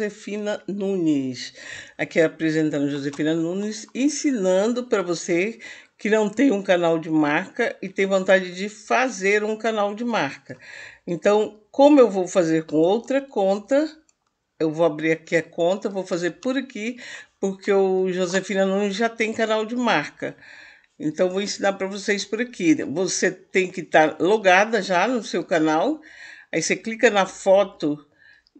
Josefina Nunes. Aqui é apresentando Josefina Nunes, ensinando para você que não tem um canal de marca e tem vontade de fazer um canal de marca. Então, como eu vou fazer com outra conta, eu vou abrir aqui a conta, vou fazer por aqui, porque o Josefina Nunes já tem canal de marca. Então, vou ensinar para vocês por aqui. Você tem que estar tá logada já no seu canal, aí você clica na foto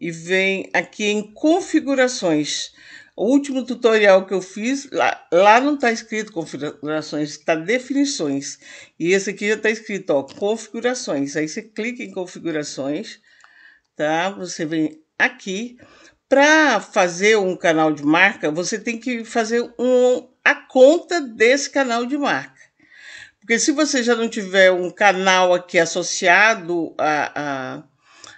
e vem aqui em configurações. O último tutorial que eu fiz, lá, lá não está escrito configurações, está definições. E esse aqui já está escrito, ó, configurações. Aí você clica em configurações, tá? Você vem aqui. Para fazer um canal de marca, você tem que fazer um, a conta desse canal de marca. Porque se você já não tiver um canal aqui associado à, a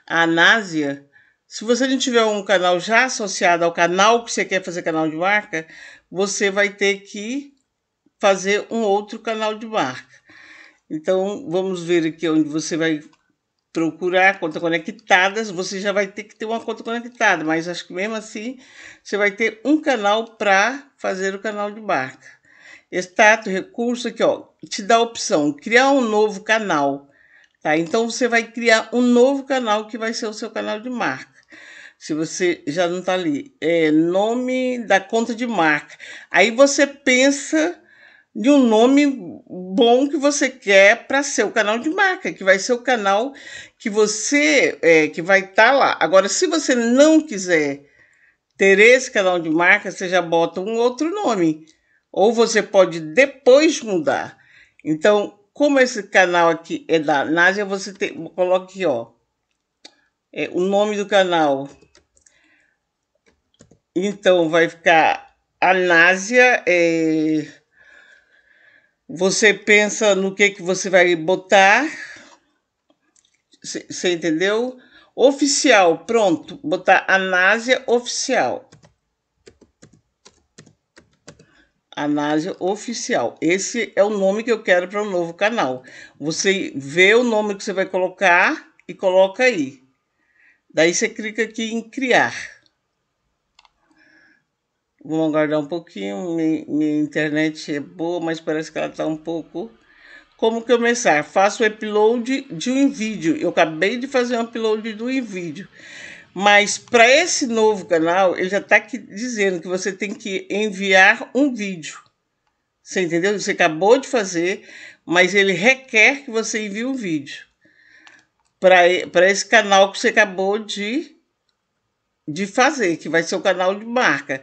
a Anásia, se você não tiver um canal já associado ao canal que você quer fazer canal de marca, você vai ter que fazer um outro canal de marca. Então, vamos ver aqui onde você vai procurar conta conectadas, você já vai ter que ter uma conta conectada, mas acho que mesmo assim você vai ter um canal para fazer o canal de marca. Status, recurso aqui, ó, te dá a opção criar um novo canal, tá? Então você vai criar um novo canal que vai ser o seu canal de marca se você já não está ali, é nome da conta de marca. Aí você pensa de um nome bom que você quer para seu canal de marca, que vai ser o canal que você é, que vai estar tá lá. Agora, se você não quiser ter esse canal de marca, você já bota um outro nome, ou você pode depois mudar. Então, como esse canal aqui é da Nádia, você tem, coloca aqui, ó, é, o nome do canal então vai ficar anásia. É... Você pensa no que, que você vai botar. Você entendeu? Oficial, pronto. Botar anásia oficial. Anásia Oficial. Esse é o nome que eu quero para o um novo canal. Você vê o nome que você vai colocar e coloca aí. Daí você clica aqui em criar. Vamos aguardar um pouquinho. Minha, minha internet é boa, mas parece que ela está um pouco. Como começar? Faço o upload de um vídeo. Eu acabei de fazer um upload do vídeo. Mas para esse novo canal, ele já está aqui dizendo que você tem que enviar um vídeo. Você entendeu? Você acabou de fazer, mas ele requer que você envie um vídeo para esse canal que você acabou de, de fazer, que vai ser o canal de marca.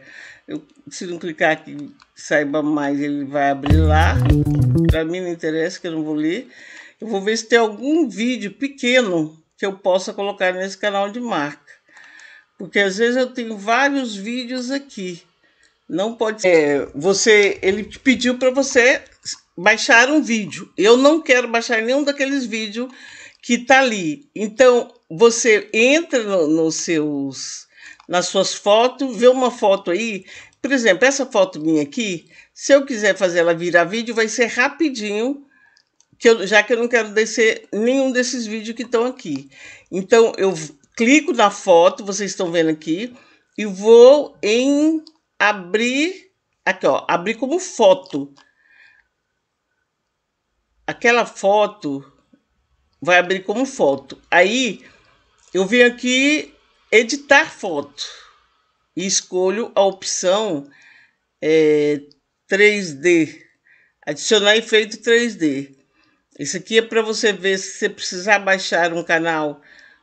Eu, se não clicar aqui, saiba mais, ele vai abrir lá. Para mim não interessa, que eu não vou ler. Eu vou ver se tem algum vídeo pequeno que eu possa colocar nesse canal de marca. Porque às vezes eu tenho vários vídeos aqui. Não pode é, você, ele pediu para você baixar um vídeo. Eu não quero baixar nenhum daqueles vídeos que está ali. Então, você entra no, nos seus nas suas fotos, vê uma foto aí. Por exemplo, essa foto minha aqui, se eu quiser fazer ela virar vídeo, vai ser rapidinho, que eu, já que eu não quero descer nenhum desses vídeos que estão aqui. Então, eu clico na foto, vocês estão vendo aqui, e vou em abrir, aqui ó, abrir como foto. Aquela foto vai abrir como foto. Aí, eu venho aqui editar foto e escolho a opção é, 3D, adicionar efeito 3D. Isso aqui é para você ver se você precisar baixar um canal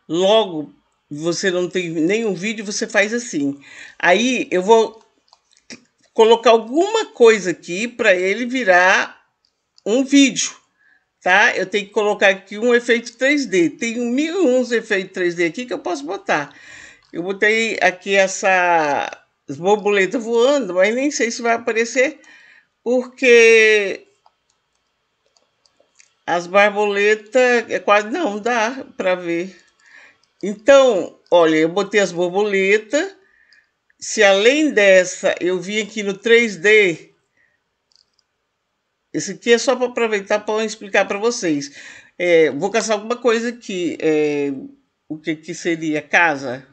logo, você não tem nenhum vídeo, você faz assim. Aí eu vou colocar alguma coisa aqui para ele virar um vídeo, tá? Eu tenho que colocar aqui um efeito 3D. Tem mil e uns efeitos 3D aqui que eu posso botar. Eu botei aqui essa borboleta voando, mas nem sei se vai aparecer, porque as borboletas é quase não dá para ver. Então, olha, eu botei as borboletas. Se além dessa eu vim aqui no 3D, esse aqui é só para aproveitar para explicar para vocês. É, vou caçar alguma coisa aqui. É, o que, que seria? Casa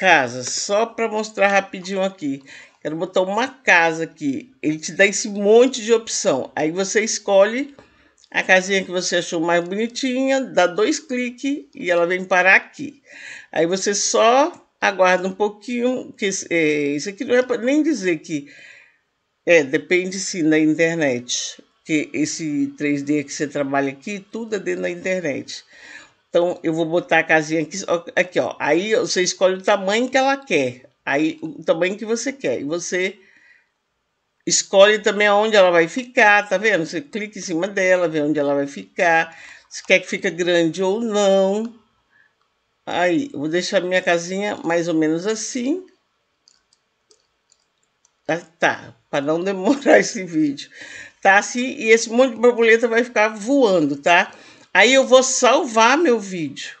casa, só para mostrar rapidinho aqui. Quero botar uma casa aqui. Ele te dá esse monte de opção. Aí você escolhe a casinha que você achou mais bonitinha, dá dois cliques e ela vem parar aqui. Aí você só aguarda um pouquinho, que é, isso aqui não é para nem dizer que é, depende sim da internet, que esse 3D que você trabalha aqui, tudo é dentro da internet. Então eu vou botar a casinha aqui, aqui ó. Aí você escolhe o tamanho que ela quer, aí o tamanho que você quer. E você escolhe também aonde ela vai ficar, tá vendo? Você clica em cima dela, vê onde ela vai ficar, se quer que fica grande ou não. Aí, vou deixar minha casinha mais ou menos assim. Tá, tá para não demorar esse vídeo. Tá assim, e esse monte de borboleta vai ficar voando, tá? Aí eu vou salvar meu vídeo.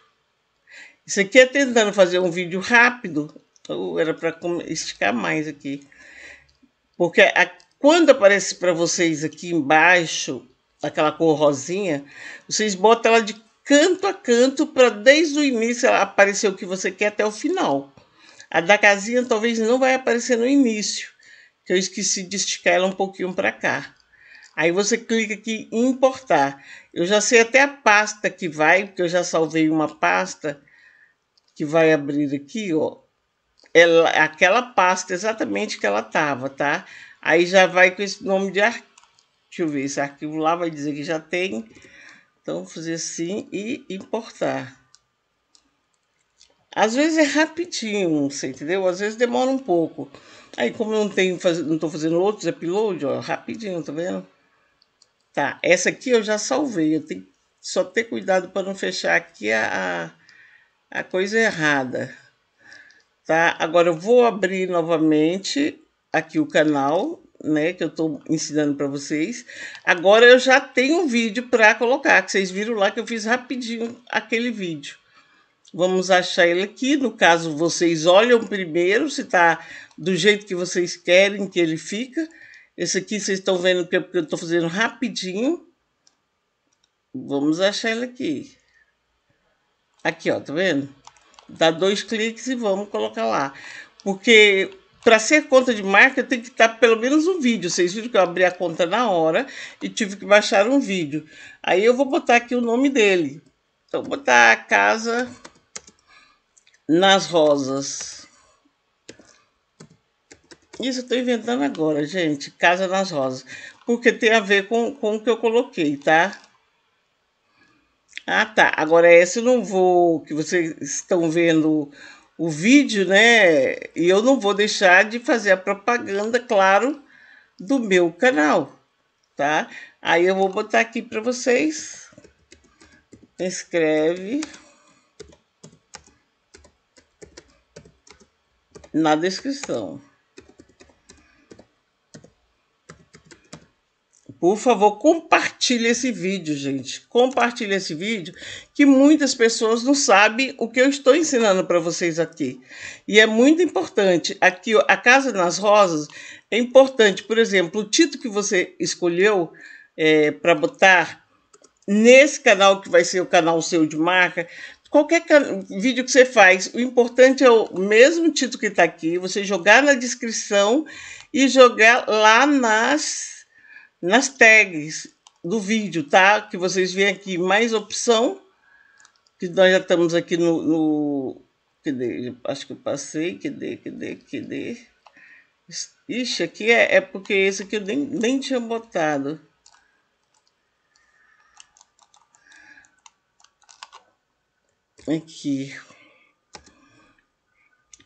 Isso aqui é tentando fazer um vídeo rápido. Então, era para esticar mais aqui. Porque a, quando aparece para vocês aqui embaixo, aquela cor rosinha, vocês botam ela de canto a canto para desde o início ela aparecer o que você quer até o final. A da casinha talvez não vai aparecer no início, que eu esqueci de esticar ela um pouquinho para cá. Aí você clica aqui em importar. Eu já sei até a pasta que vai, porque eu já salvei uma pasta que vai abrir aqui, ó. Ela, aquela pasta exatamente que ela tava, tá? Aí já vai com esse nome de arquivo. Deixa eu ver, esse arquivo lá vai dizer que já tem. Então, fazer assim e importar. Às vezes é rapidinho, você entendeu? Às vezes demora um pouco. Aí, como eu não tenho, não estou fazendo outros upload, ó, rapidinho, tá vendo? Tá, essa aqui eu já salvei. Eu tenho que só ter cuidado para não fechar aqui a, a, coisa errada. Tá, agora eu vou abrir novamente aqui o canal, né, que eu estou ensinando para vocês. Agora eu já tenho um vídeo para colocar, que vocês viram lá que eu fiz rapidinho aquele vídeo. Vamos achar ele aqui, no caso vocês olham primeiro se tá do jeito que vocês querem que ele fica esse aqui vocês estão vendo que é eu estou fazendo rapidinho. Vamos achar ele aqui. Aqui, ó, tá vendo? Dá dois cliques e vamos colocar lá. Porque para ser conta de marca tem que estar pelo menos um vídeo. Vocês viram que eu abri a conta na hora e tive que baixar um vídeo. Aí eu vou botar aqui o nome dele. Então, vou botar a casa nas rosas. Isso eu estou inventando agora, gente. Casa nas Rosas. Porque tem a ver com, com o que eu coloquei, tá? Ah, tá. Agora, essa eu não vou. Que vocês estão vendo o vídeo, né? E eu não vou deixar de fazer a propaganda, claro, do meu canal, tá? Aí eu vou botar aqui para vocês. Escreve. na descrição. Por favor, compartilhe esse vídeo, gente. Compartilhe esse vídeo, que muitas pessoas não sabem o que eu estou ensinando para vocês aqui. E é muito importante. Aqui, a Casa nas Rosas é importante. Por exemplo, o título que você escolheu é, para botar nesse canal, que vai ser o canal seu de marca, qualquer vídeo que você faz, o importante é o mesmo título que está aqui, você jogar na descrição e jogar lá nas nas tags do vídeo, tá? Que vocês veem aqui mais opção, que nós já estamos aqui no, no de, Acho que eu passei, cadê, que cadê? Ixi, aqui é, é porque esse aqui eu nem, nem tinha botado. Aqui.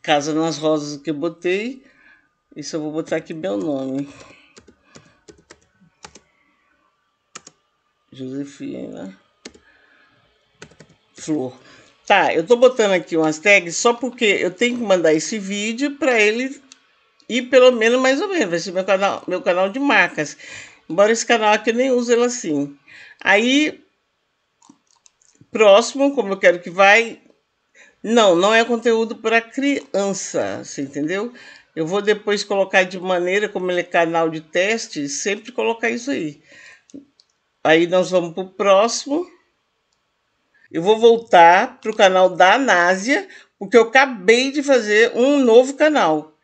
Casa nas Rosas que eu botei. Isso eu vou botar aqui meu nome. Josefina né? Flor. Tá, eu tô botando aqui umas tags só porque eu tenho que mandar esse vídeo para ele e pelo menos mais ou menos, vai ser meu canal, meu canal de marcas. Embora esse canal aqui eu nem use ele assim. Aí próximo, como eu quero que vai, não, não é conteúdo para criança, você entendeu? Eu vou depois colocar de maneira como ele é canal de teste, sempre colocar isso aí. Aí nós vamos para o próximo. Eu vou voltar para o canal da Anásia, porque eu acabei de fazer um novo canal.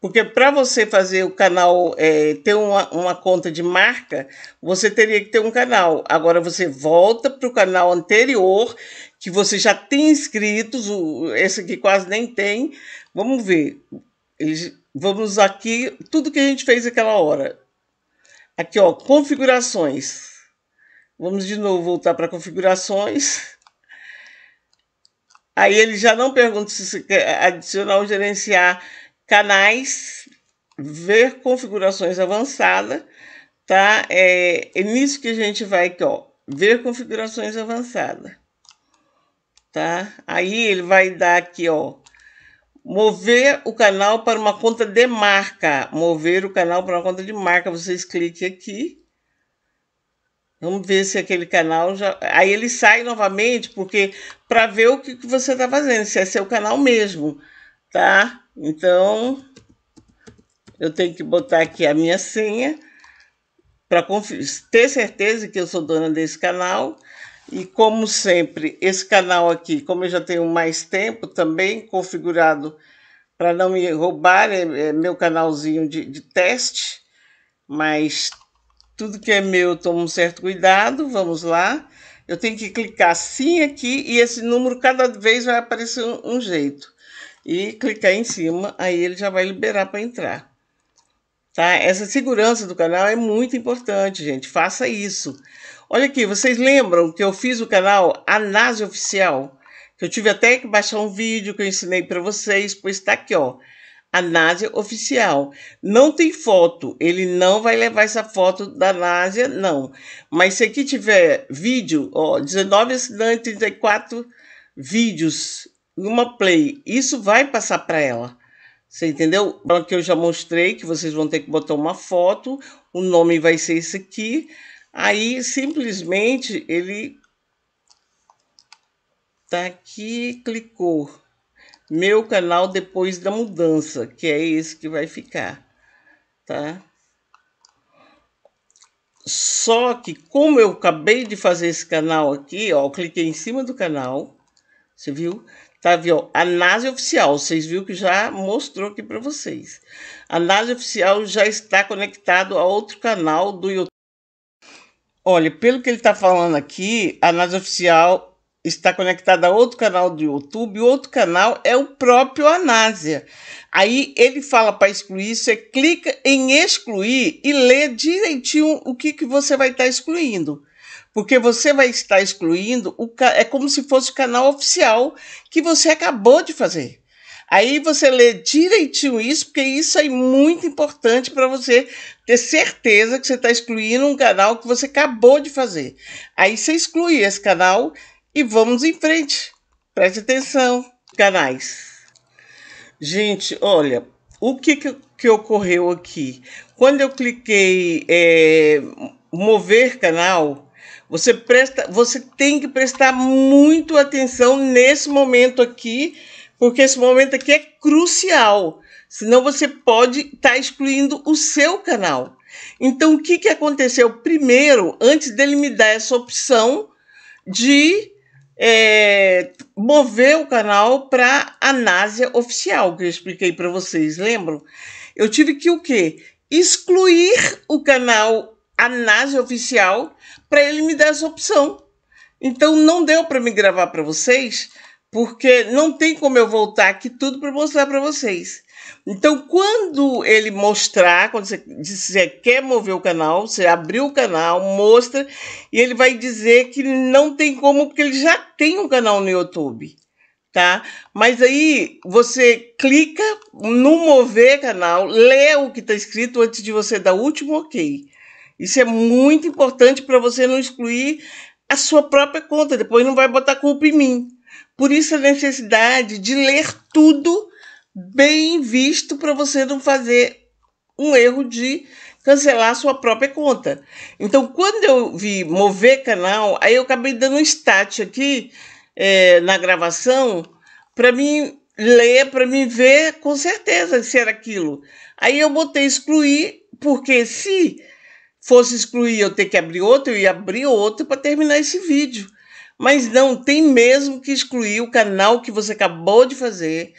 Porque para você fazer o canal, é, ter uma, uma conta de marca, você teria que ter um canal. Agora você volta para o canal anterior, que você já tem inscritos, o, esse aqui quase nem tem. Vamos ver. Vamos aqui, tudo que a gente fez aquela hora. Aqui, ó, configurações. Vamos de novo voltar para configurações. Aí ele já não pergunta se você quer adicionar ou gerenciar canais, ver configurações avançada, tá? É, é nisso que a gente vai aqui, ó, ver configurações avançada, tá? Aí ele vai dar aqui, ó, mover o canal para uma conta de marca, mover o canal para uma conta de marca, vocês cliquem aqui, Vamos ver se aquele canal já. Aí ele sai novamente, porque para ver o que, que você está fazendo, se é seu canal mesmo, tá? Então, eu tenho que botar aqui a minha senha para ter certeza que eu sou dona desse canal. E como sempre, esse canal aqui, como eu já tenho mais tempo também configurado para não me roubar, é, é meu canalzinho de, de teste, mas tudo que é meu, tomo um certo cuidado. Vamos lá. Eu tenho que clicar sim aqui e esse número cada vez vai aparecer um jeito. E clicar em cima, aí ele já vai liberar para entrar. Tá? Essa segurança do canal é muito importante, gente. Faça isso. Olha aqui, vocês lembram que eu fiz o canal Análise Oficial? Que eu tive até que baixar um vídeo que eu ensinei para vocês, pois está aqui, ó a Násia oficial. Não tem foto, ele não vai levar essa foto da Násia, não. Mas se aqui tiver vídeo, ó, 19 assinantes, 34 vídeos, uma play, isso vai passar para ela. Você entendeu? Que eu já mostrei que vocês vão ter que botar uma foto, o nome vai ser esse aqui. Aí simplesmente ele tá aqui, clicou meu canal depois da mudança, que é esse que vai ficar, tá? Só que como eu acabei de fazer esse canal aqui, ó, cliquei em cima do canal, você viu? Tá, viu? Análise oficial, vocês viram que já mostrou aqui para vocês. A análise oficial já está conectado a outro canal do YouTube. Olha, pelo que ele está falando aqui, a análise oficial está conectada a outro canal do YouTube, outro canal é o próprio Anásia. Aí ele fala para excluir, você clica em excluir e lê direitinho o que, que você vai estar tá excluindo. Porque você vai estar excluindo, o, é como se fosse o canal oficial que você acabou de fazer. Aí você lê direitinho isso, porque isso é muito importante para você ter certeza que você está excluindo um canal que você acabou de fazer. Aí você exclui esse canal e vamos em frente. Preste atenção, canais. Gente, olha, o que, que, que ocorreu aqui? Quando eu cliquei é, mover canal, você, presta, você tem que prestar muito atenção nesse momento aqui, porque esse momento aqui é crucial. Senão você pode estar tá excluindo o seu canal. Então, o que, que aconteceu? Primeiro, antes dele me dar essa opção de é, mover o canal para a NASA oficial, que eu expliquei para vocês, lembram? Eu tive que o quê? Excluir o canal a NASA oficial para ele me dar essa opção. Então não deu para me gravar para vocês, porque não tem como eu voltar aqui tudo para mostrar para vocês. Então, quando ele mostrar, quando você disser quer mover o canal, você abriu o canal, mostra, e ele vai dizer que não tem como, porque ele já tem um canal no YouTube. Tá? Mas aí você clica no mover canal, lê o que está escrito antes de você dar o último ok. Isso é muito importante para você não excluir a sua própria conta, depois não vai botar culpa em mim. Por isso a necessidade de ler tudo bem visto para você não fazer um erro de cancelar sua própria conta. Então, quando eu vi mover canal, aí eu acabei dando um stat aqui é, na gravação para mim ler, para mim ver com certeza se era aquilo. Aí eu botei excluir, porque se fosse excluir eu ter que abrir outro, eu ia abrir outro para terminar esse vídeo. Mas não, tem mesmo que excluir o canal que você acabou de fazer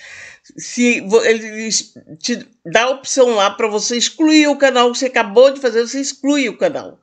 se ele te dá a opção lá para você excluir o canal que você acabou de fazer, você exclui o canal.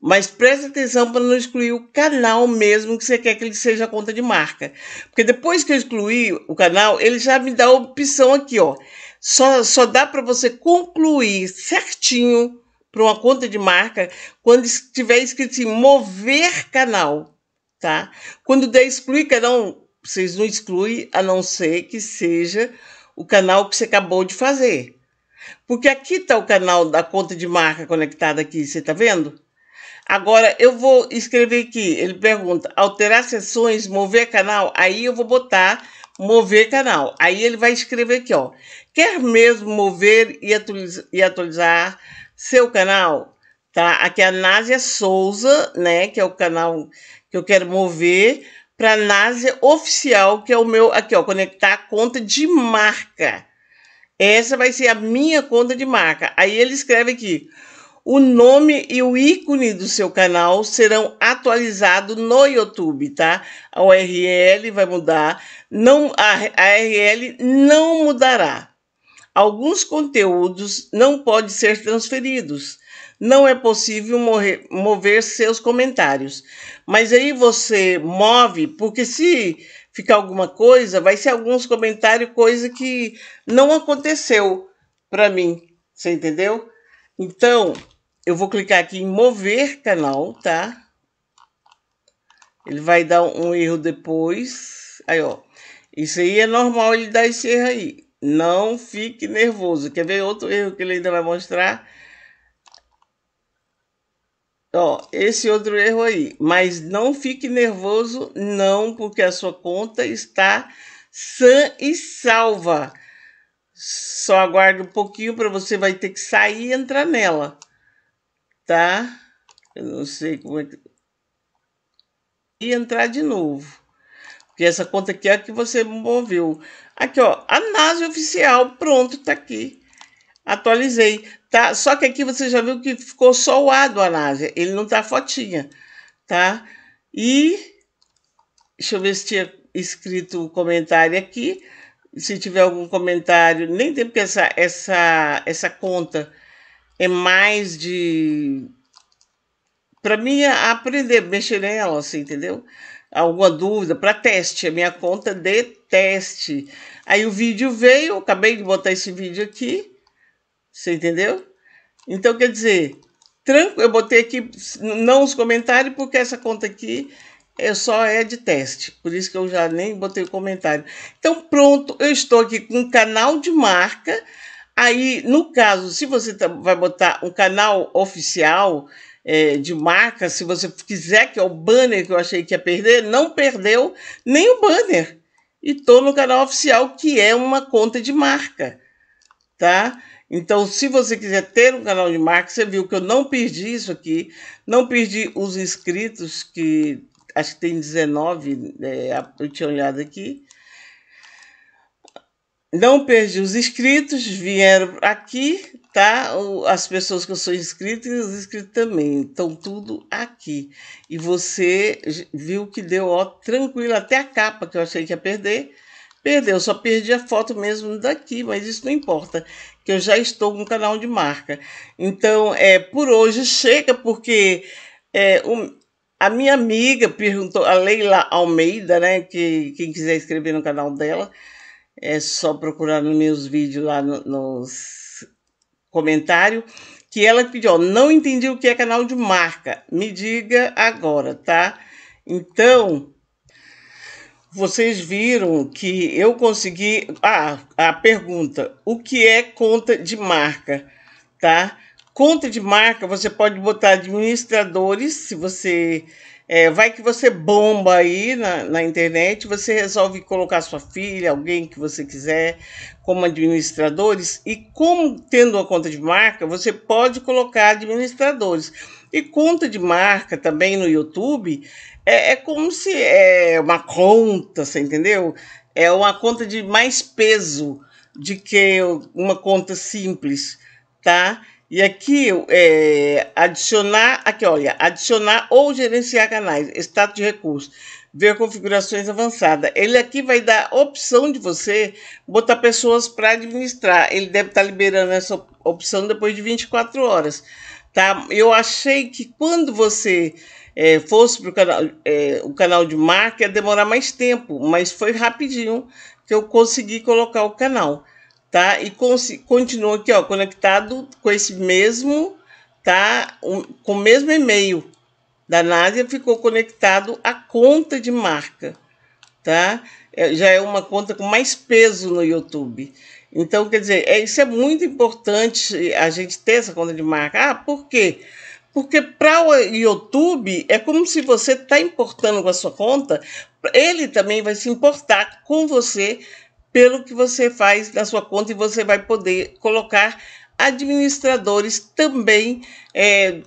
Mas preste atenção para não excluir o canal mesmo que você quer que ele seja a conta de marca. Porque depois que eu excluir o canal, ele já me dá a opção aqui, ó. Só, só dá para você concluir certinho para uma conta de marca quando estiver escrito assim, mover canal, tá? Quando der excluir canal, vocês não excluem a não ser que seja o canal que você acabou de fazer. Porque aqui está o canal da conta de marca conectada aqui, você está vendo? Agora, eu vou escrever aqui, ele pergunta, alterar sessões, mover canal, aí eu vou botar mover canal. Aí ele vai escrever aqui, ó, quer mesmo mover e atualizar, e atualizar seu canal? Tá? Aqui é a Násia Souza, né, que é o canal que eu quero mover, para NASA oficial, que é o meu aqui, ó, conectar a conta de marca. Essa vai ser a minha conta de marca. Aí ele escreve aqui: o nome e o ícone do seu canal serão atualizados no YouTube, tá? A URL vai mudar, não a, a URL não mudará. Alguns conteúdos não podem ser transferidos não é possível mover seus comentários. Mas aí você move, porque se ficar alguma coisa, vai ser alguns comentários, coisa que não aconteceu para mim. Você entendeu? Então, eu vou clicar aqui em mover canal, tá? Ele vai dar um erro depois. Aí, ó. Isso aí é normal ele dar esse erro aí. Não fique nervoso. Quer ver outro erro que ele ainda vai mostrar? Ó, esse outro erro aí. Mas não fique nervoso, não, porque a sua conta está sã e salva. Só aguarde um pouquinho para você vai ter que sair e entrar nela. Tá? Eu não sei como é que. E entrar de novo. Porque essa conta aqui é a que você moveu. Aqui, ó. A NASA oficial. Pronto, tá aqui. Atualizei. Tá? Só que aqui você já viu que ficou só o A do Anásia, ele não tá fotinha, tá? E deixa eu ver se tinha escrito o um comentário aqui. Se tiver algum comentário, nem tem porque essa, essa, essa conta é mais de. Para mim, é aprender, mexer nela, assim, entendeu? Alguma dúvida, para teste, a minha conta de teste. Aí o vídeo veio, acabei de botar esse vídeo aqui você entendeu? Então, quer dizer, tranquilo, eu botei aqui não os comentários, porque essa conta aqui é só é de teste. Por isso que eu já nem botei o comentário. Então, pronto, eu estou aqui com um canal de marca. Aí, no caso, se você tá, vai botar um canal oficial é, de marca, se você quiser, que é o banner que eu achei que ia perder, não perdeu nem o banner. E estou no canal oficial, que é uma conta de marca, tá? Então, se você quiser ter um canal de marketing, você viu que eu não perdi isso aqui, não perdi os inscritos, que acho que tem 19, é, eu tinha olhado aqui. Não perdi os inscritos, vieram aqui, tá? As pessoas que eu sou inscrito e os inscritos também, estão tudo aqui. E você viu que deu ó, tranquilo, até a capa que eu achei que ia perder, perdeu. Só perdi a foto mesmo daqui, mas isso não importa que eu já estou no canal de marca. Então, é, por hoje chega, porque é, um, a minha amiga perguntou, a Leila Almeida, né? Que quem quiser inscrever no canal dela, é só procurar nos meus vídeos lá no, nos comentários. Que ela pediu, ó, não entendi o que é canal de marca. Me diga agora, tá? Então, vocês viram que eu consegui. Ah, a pergunta: o que é conta de marca? Tá? Conta de marca, você pode botar administradores, se você. É, vai que você bomba aí na, na internet, você resolve colocar sua filha, alguém que você quiser, como administradores. E como tendo uma conta de marca, você pode colocar administradores e conta de marca também no YouTube é, é como se é uma conta, você entendeu? É uma conta de mais peso de que uma conta simples, tá? E aqui, é, adicionar, aqui olha, adicionar ou gerenciar canais, status de recurso, ver configurações avançadas. Ele aqui vai dar opção de você botar pessoas para administrar. Ele deve estar tá liberando essa opção depois de 24 horas tá? Eu achei que quando você é, fosse para é, o canal de marca ia demorar mais tempo, mas foi rapidinho que eu consegui colocar o canal, tá? E continua aqui, ó, conectado com esse mesmo, tá? Um, com o mesmo e-mail da Nádia ficou conectado a conta de marca, tá? É, já é uma conta com mais peso no YouTube. Então, quer dizer, é, isso é muito importante a gente ter essa conta de marca. Ah, por quê? Porque para o YouTube é como se você está importando com a sua conta, ele também vai se importar com você pelo que você faz na sua conta e você vai poder colocar administradores também é,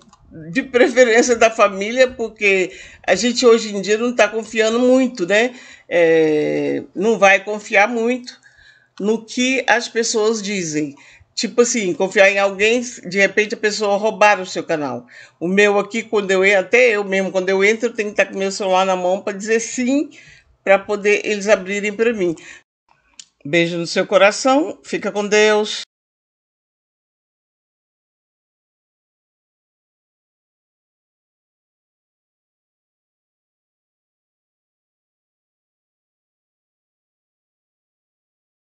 de preferência da família, porque a gente hoje em dia não está confiando muito, né? É, não vai confiar muito no que as pessoas dizem. Tipo assim, confiar em alguém, de repente a pessoa roubar o seu canal. O meu aqui, quando eu entro, até eu mesmo, quando eu entro, eu tenho que estar com meu celular na mão para dizer sim, para poder eles abrirem para mim. Beijo no seu coração, fica com Deus.